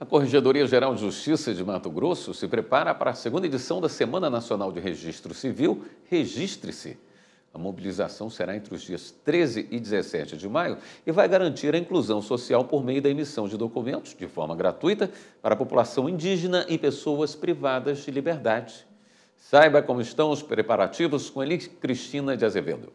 A Corregedoria Geral de Justiça de Mato Grosso se prepara para a segunda edição da Semana Nacional de Registro Civil. Registre-se! A mobilização será entre os dias 13 e 17 de maio e vai garantir a inclusão social por meio da emissão de documentos de forma gratuita para a população indígena e pessoas privadas de liberdade. Saiba como estão os preparativos com Eli Cristina de Azevedo.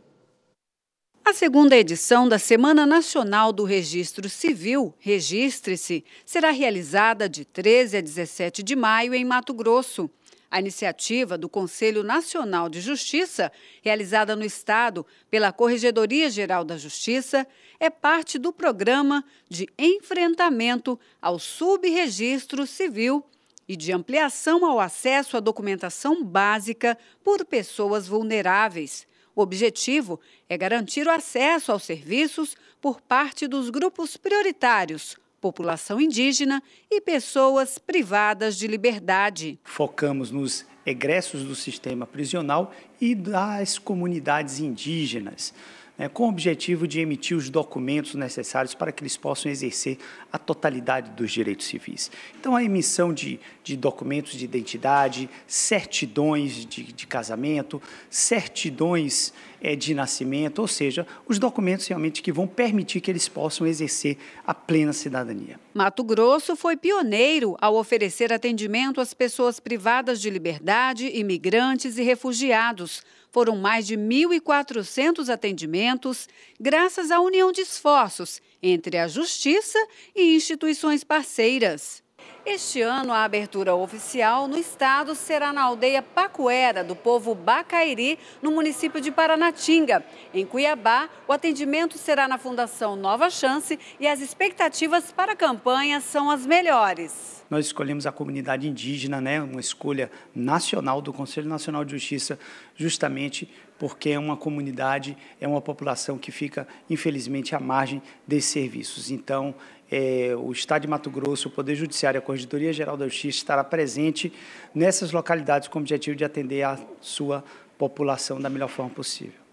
A segunda edição da Semana Nacional do Registro Civil, Registre-se, será realizada de 13 a 17 de maio em Mato Grosso. A iniciativa do Conselho Nacional de Justiça, realizada no Estado pela Corregedoria Geral da Justiça, é parte do programa de enfrentamento ao subregistro civil e de ampliação ao acesso à documentação básica por pessoas vulneráveis. O objetivo é garantir o acesso aos serviços por parte dos grupos prioritários, população indígena e pessoas privadas de liberdade. Focamos nos egressos do sistema prisional e das comunidades indígenas né, com o objetivo de emitir os documentos necessários para que eles possam exercer a totalidade dos direitos civis. Então, a emissão de, de documentos de identidade, certidões de, de casamento, certidões é, de nascimento, ou seja, os documentos realmente que vão permitir que eles possam exercer a plena cidadania. Mato Grosso foi pioneiro ao oferecer atendimento às pessoas privadas de liberdade, imigrantes e refugiados. Foram mais de 1.400 atendimentos, graças à união de esforços entre a Justiça e instituições parceiras. Este ano, a abertura oficial no estado será na aldeia Pacuera, do povo Bacairi, no município de Paranatinga. Em Cuiabá, o atendimento será na Fundação Nova Chance e as expectativas para a campanha são as melhores. Nós escolhemos a comunidade indígena, né, uma escolha nacional do Conselho Nacional de Justiça, justamente porque é uma comunidade, é uma população que fica, infelizmente, à margem desses serviços. Então, é, o Estado de Mato Grosso, o Poder Judiciário, a Corregedoria Geral da Justiça estará presente nessas localidades com o objetivo de atender a sua população da melhor forma possível.